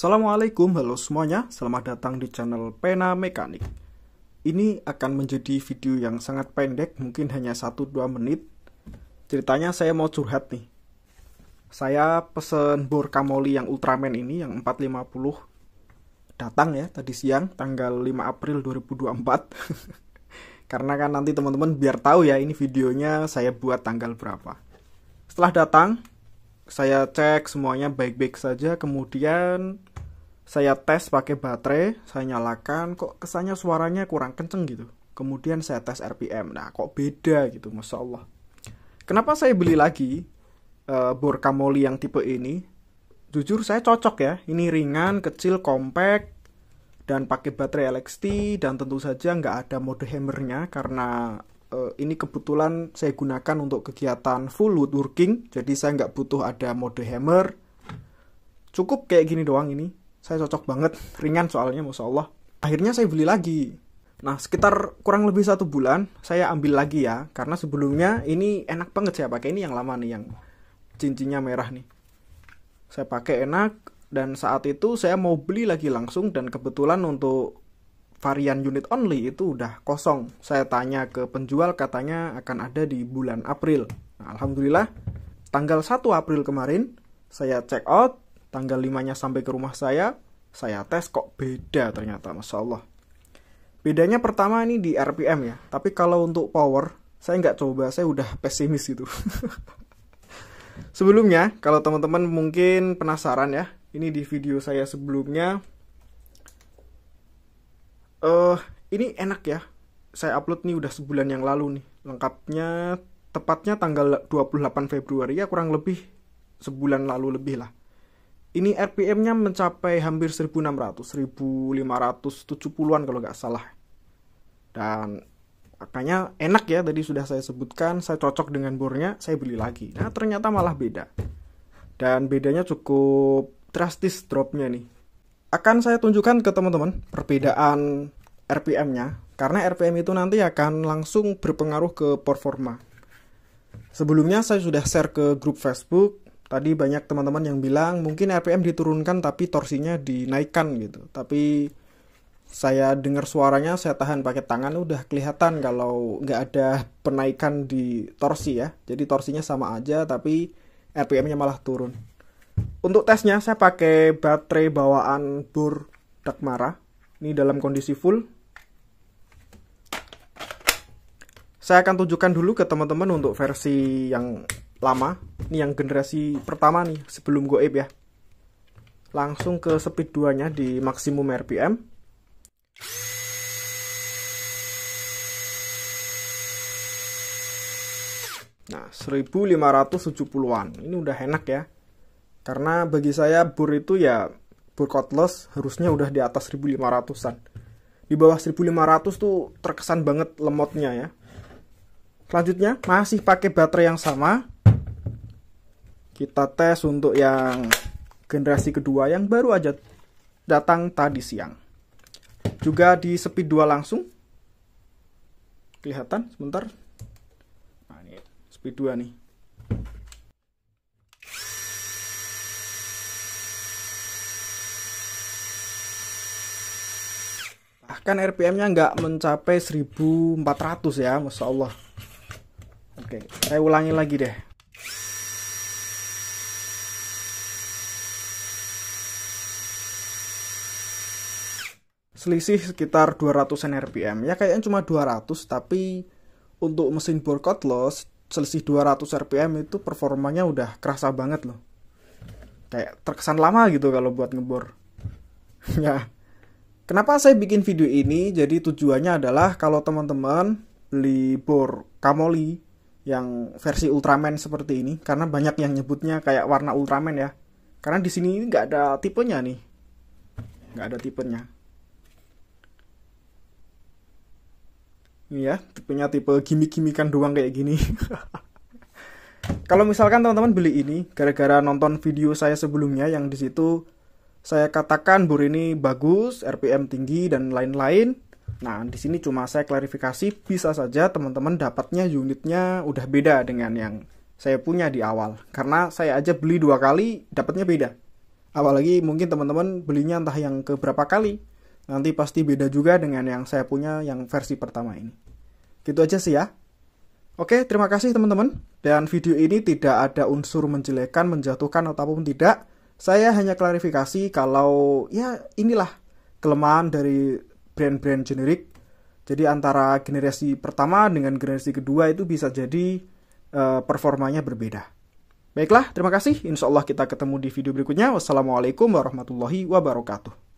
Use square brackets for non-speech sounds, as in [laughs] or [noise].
Assalamualaikum, halo semuanya. Selamat datang di channel Pena Mekanik. Ini akan menjadi video yang sangat pendek, mungkin hanya 1-2 menit. Ceritanya saya mau curhat nih. Saya pesen bor Kamoli yang Ultraman ini, yang 450. Datang ya, tadi siang, tanggal 5 April 2024. [laughs] Karena kan nanti teman-teman biar tahu ya, ini videonya saya buat tanggal berapa. Setelah datang, saya cek semuanya baik-baik saja. Kemudian saya tes pakai baterai, saya nyalakan, kok kesannya suaranya kurang kenceng gitu. Kemudian saya tes RPM, nah kok beda gitu, masya Allah. Kenapa saya beli lagi uh, eh, bor Kamoli yang tipe ini? Jujur saya cocok ya, ini ringan, kecil, compact, dan pakai baterai LXT, dan tentu saja nggak ada mode hammernya karena uh, ini kebetulan saya gunakan untuk kegiatan full woodworking, jadi saya nggak butuh ada mode hammer. Cukup kayak gini doang ini, saya cocok banget ringan soalnya masya Allah akhirnya saya beli lagi nah sekitar kurang lebih satu bulan saya ambil lagi ya karena sebelumnya ini enak banget saya pakai ini yang lama nih yang cincinnya merah nih saya pakai enak dan saat itu saya mau beli lagi langsung dan kebetulan untuk varian unit only itu udah kosong saya tanya ke penjual katanya akan ada di bulan April nah, alhamdulillah tanggal 1 April kemarin saya check out tanggal 5-nya sampai ke rumah saya, saya tes kok beda ternyata, Masya Allah. Bedanya pertama ini di RPM ya, tapi kalau untuk power, saya nggak coba, saya udah pesimis gitu. [laughs] Sebelumnya, kalau teman-teman mungkin penasaran ya, ini di video saya sebelumnya, uh, ini enak ya, saya upload nih udah sebulan yang lalu nih, lengkapnya tepatnya tanggal 28 Februari ya kurang lebih sebulan lalu lebih lah ini RPM-nya mencapai hampir 1600, 1570-an kalau nggak salah. Dan makanya enak ya tadi sudah saya sebutkan, saya cocok dengan bornya, saya beli lagi. Nah, ternyata malah beda. Dan bedanya cukup drastis dropnya nih. Akan saya tunjukkan ke teman-teman perbedaan RPM-nya karena RPM itu nanti akan langsung berpengaruh ke performa. Sebelumnya saya sudah share ke grup Facebook Tadi banyak teman-teman yang bilang mungkin RPM diturunkan tapi torsinya dinaikkan gitu. Tapi saya dengar suaranya saya tahan pakai tangan udah kelihatan kalau nggak ada penaikan di torsi ya. Jadi torsinya sama aja tapi RPM-nya malah turun. Untuk tesnya saya pakai baterai bawaan Bur Dakmara. Ini dalam kondisi full. Saya akan tunjukkan dulu ke teman-teman untuk versi yang lama ini yang generasi pertama nih sebelum goib ya langsung ke speed 2 nya di maksimum RPM Nah, 1570-an. Ini udah enak ya. Karena bagi saya bur itu ya bur cordless harusnya udah di atas 1500-an. Di bawah 1500 tuh terkesan banget lemotnya ya. Selanjutnya masih pakai baterai yang sama kita tes untuk yang generasi kedua yang baru aja datang tadi siang. Juga di speed 2 langsung. Kelihatan sebentar. Nah, ini speed 2 nih. bahkan RPM-nya nggak mencapai 1400 ya, Masya Allah. Oke, saya ulangi lagi deh. selisih sekitar 200 RPM ya kayaknya cuma 200 tapi untuk mesin bor loh selisih 200 RPM itu performanya udah kerasa banget loh kayak terkesan lama gitu kalau buat ngebor [laughs] ya kenapa saya bikin video ini jadi tujuannya adalah kalau teman-teman beli bor Kamoli yang versi Ultraman seperti ini karena banyak yang nyebutnya kayak warna Ultraman ya karena di sini nggak ada tipenya nih nggak ada tipenya ya tipenya tipe gimmick-gimmickan doang kayak gini [laughs] kalau misalkan teman-teman beli ini gara-gara nonton video saya sebelumnya yang disitu saya katakan bur ini bagus RPM tinggi dan lain-lain nah di sini cuma saya klarifikasi bisa saja teman-teman dapatnya unitnya udah beda dengan yang saya punya di awal karena saya aja beli dua kali dapatnya beda apalagi mungkin teman-teman belinya entah yang keberapa kali Nanti pasti beda juga dengan yang saya punya yang versi pertama ini. Gitu aja sih ya. Oke, terima kasih teman-teman. Dan video ini tidak ada unsur menjelekan, menjatuhkan, ataupun tidak. Saya hanya klarifikasi kalau ya inilah kelemahan dari brand-brand generik. Jadi antara generasi pertama dengan generasi kedua itu bisa jadi uh, performanya berbeda. Baiklah, terima kasih. Insya Allah kita ketemu di video berikutnya. Wassalamualaikum warahmatullahi wabarakatuh.